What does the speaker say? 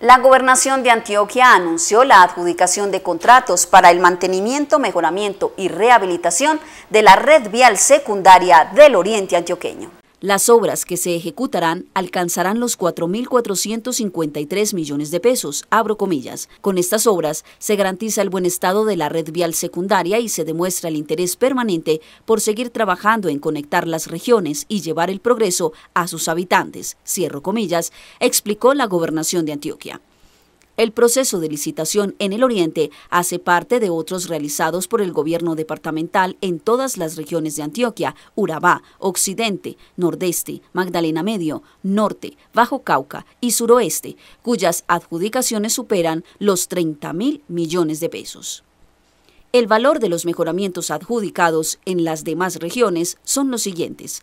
La gobernación de Antioquia anunció la adjudicación de contratos para el mantenimiento, mejoramiento y rehabilitación de la red vial secundaria del Oriente Antioqueño. Las obras que se ejecutarán alcanzarán los 4.453 millones de pesos, abro comillas. Con estas obras se garantiza el buen estado de la red vial secundaria y se demuestra el interés permanente por seguir trabajando en conectar las regiones y llevar el progreso a sus habitantes, cierro comillas, explicó la gobernación de Antioquia. El proceso de licitación en el Oriente hace parte de otros realizados por el gobierno departamental en todas las regiones de Antioquia, Urabá, Occidente, Nordeste, Magdalena Medio, Norte, Bajo Cauca y Suroeste, cuyas adjudicaciones superan los 30 mil millones de pesos. El valor de los mejoramientos adjudicados en las demás regiones son los siguientes.